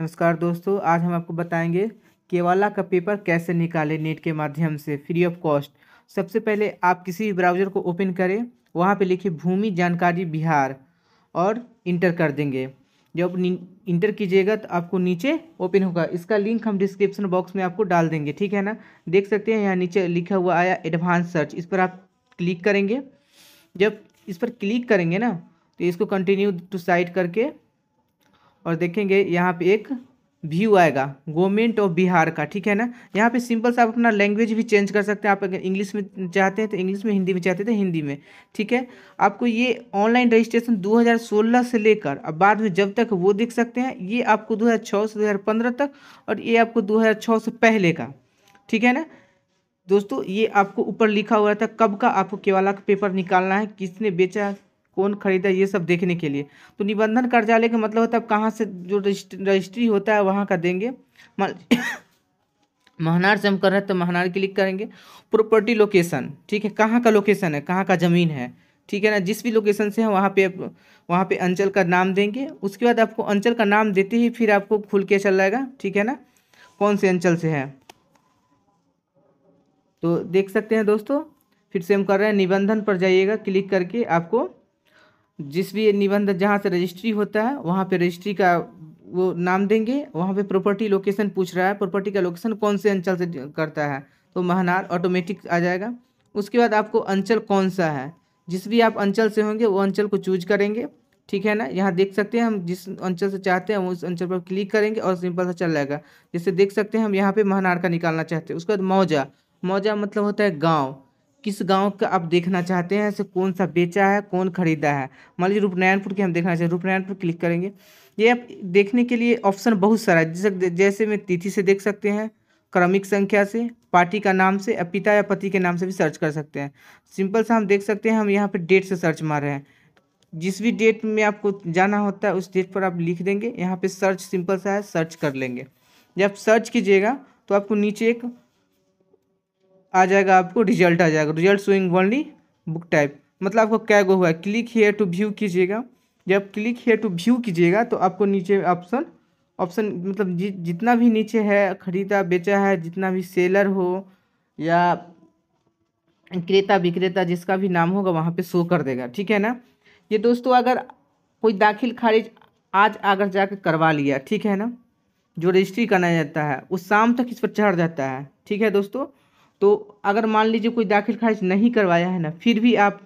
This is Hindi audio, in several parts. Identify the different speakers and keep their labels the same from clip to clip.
Speaker 1: नमस्कार दोस्तों आज हम आपको बताएंगे केवाला का पेपर कैसे निकालें नेट के माध्यम से फ्री ऑफ कॉस्ट सबसे पहले आप किसी भी ब्राउज़र को ओपन करें वहाँ पे लिखिए भूमि जानकारी बिहार और इंटर कर देंगे जब इंटर कीजिएगा तो आपको नीचे ओपन होगा इसका लिंक हम डिस्क्रिप्शन बॉक्स में आपको डाल देंगे ठीक है ना देख सकते हैं यहाँ नीचे लिखा हुआ आया एडवांस सर्च इस पर आप क्लिक करेंगे जब इस पर क्लिक करेंगे ना तो इसको कंटिन्यू टू साइड करके और देखेंगे यहाँ पे एक व्यू आएगा गवर्नमेंट ऑफ बिहार का ठीक है ना यहाँ पे सिंपल से आप अपना लैंग्वेज भी चेंज कर सकते हैं आप अगर इंग्लिश में चाहते हैं तो इंग्लिश में हिंदी में चाहते हैं तो हिंदी में ठीक है आपको ये ऑनलाइन रजिस्ट्रेशन 2016 से लेकर अब बाद में जब तक वो देख सकते हैं ये आपको 2006 से 2015 तक और ये आपको दो से पहले का ठीक है ना दोस्तों ये आपको ऊपर लिखा हुआ था कब का आपको केवाला का पेपर निकालना है किसने बेचा कौन खरीदा ये सब देखने के लिए तो निबंधन कार्यालय का मतलब होता है कहाँ से जो रजिस्ट्री होता है वहाँ का देंगे महनार से हम कर रहे हैं तो महनार क्लिक करेंगे प्रॉपर्टी लोकेशन ठीक है कहाँ का लोकेशन है कहाँ का ज़मीन है ठीक है ना जिस भी लोकेशन से है वहाँ पे वहाँ पे अंचल का नाम देंगे उसके बाद आपको अंचल का नाम देते ही फिर आपको खुल के चल जाएगा ठीक है ना कौन से अंचल से है तो देख सकते हैं दोस्तों फिर से हम कर रहे हैं निबंधन पर जाइएगा क्लिक करके आपको जिस भी निबंध जहाँ से रजिस्ट्री होता है वहाँ पे रजिस्ट्री का वो नाम देंगे वहाँ पे प्रॉपर्टी लोकेशन पूछ रहा है प्रॉपर्टी का लोकेशन कौन से अंचल से करता है तो महनार ऑटोमेटिक आ जाएगा उसके बाद आपको अंचल कौन सा है जिस भी आप अंचल से होंगे वो अंचल को चूज करेंगे ठीक है ना यहाँ देख सकते हैं हम जिस अंचल से चाहते हैं उस अंचल पर क्लिक करेंगे और सिंपल सा चल जाएगा जैसे देख सकते हैं हम यहाँ पर महनार का निकालना चाहते हैं उसके बाद मौजा मौजा मतलब होता है गाँव किस गांव का आप देखना चाहते हैं ऐसे कौन सा बेचा है कौन खरीदा है मान लीजिए रूपनारायणपुर की हम देखना चाहते हैं रूपनारायणपुर क्लिक करेंगे ये आप देखने के लिए ऑप्शन बहुत सारा है जैसे जैसे में तिथि से देख सकते हैं क्रमिक संख्या से पार्टी का नाम से पिता या पति के नाम से भी सर्च कर सकते हैं सिंपल सा हम देख सकते हैं हम यहाँ पर डेट से सर्च मार रहे हैं जिस भी डेट में आपको जाना होता है उस डेट पर आप लिख देंगे यहाँ पर सर्च सिंपल सा है सर्च कर लेंगे जब सर्च कीजिएगा तो आपको नीचे एक आ जाएगा आपको रिजल्ट आ जाएगा result showing only book type मतलब आपको क्या गो हुआ है क्लिक हेयर टू व्यू कीजिएगा जब क्लिक हेयर टू व्यू कीजिएगा तो आपको नीचे ऑप्शन ऑप्शन मतलब जि, जितना भी नीचे है ख़रीदा बेचा है जितना भी सेलर हो या क्रेता विक्रेता जिसका भी नाम होगा वहाँ पे शो कर देगा ठीक है ना ये दोस्तों अगर कोई दाखिल खारिज आज अगर जाकर करवा लिया ठीक है ना जो रजिस्ट्री करना जाता है वो शाम तक इस पर चढ़ जाता है ठीक है दोस्तों तो अगर मान लीजिए कोई दाखिल खारिज नहीं करवाया है ना फिर भी आप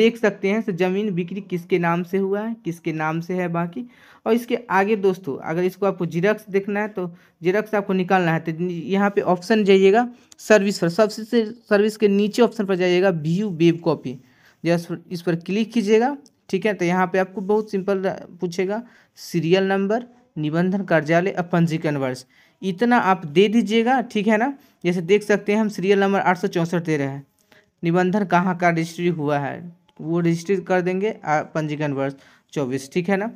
Speaker 1: देख सकते हैं ज़मीन बिक्री किसके नाम से हुआ है किसके नाम से है बाकी और इसके आगे दोस्तों अगर इसको आपको जिरक्स देखना है तो जिरक्स आपको निकालना है तो यहाँ पे ऑप्शन जाइएगा सर्विस पर सबसे सर्विस के नीचे ऑप्शन पर जाइएगा व्यू वेब कॉपी जैसे इस पर क्लिक कीजिएगा ठीक है तो यहाँ पे आपको बहुत सिंपल पूछेगा सीरियल नंबर निबंधन कार्यालय और पंजीकरण वर्ष इतना आप दे दीजिएगा ठीक है ना जैसे देख सकते हैं हम सीरियल नंबर आठ सौ चौंसठ दे रहे हैं निबंधन कहाँ का रजिस्ट्री हुआ है वो रजिस्ट्री कर देंगे पंजीकरण वर्ष चौबीस ठीक है ना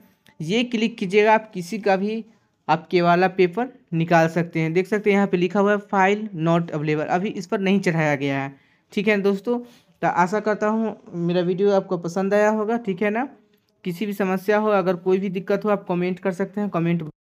Speaker 1: ये क्लिक कीजिएगा आप किसी का भी आपके वाला पेपर निकाल सकते हैं देख सकते हैं यहाँ पे लिखा हुआ है फाइल नॉट अवेलेबल अभी इस पर नहीं चढ़ाया गया है ठीक है दोस्तों तो आशा करता हूँ मेरा वीडियो आपको पसंद आया होगा ठीक है ना किसी भी समस्या हो अगर कोई भी दिक्कत हो आप कमेंट कर सकते हैं कमेंट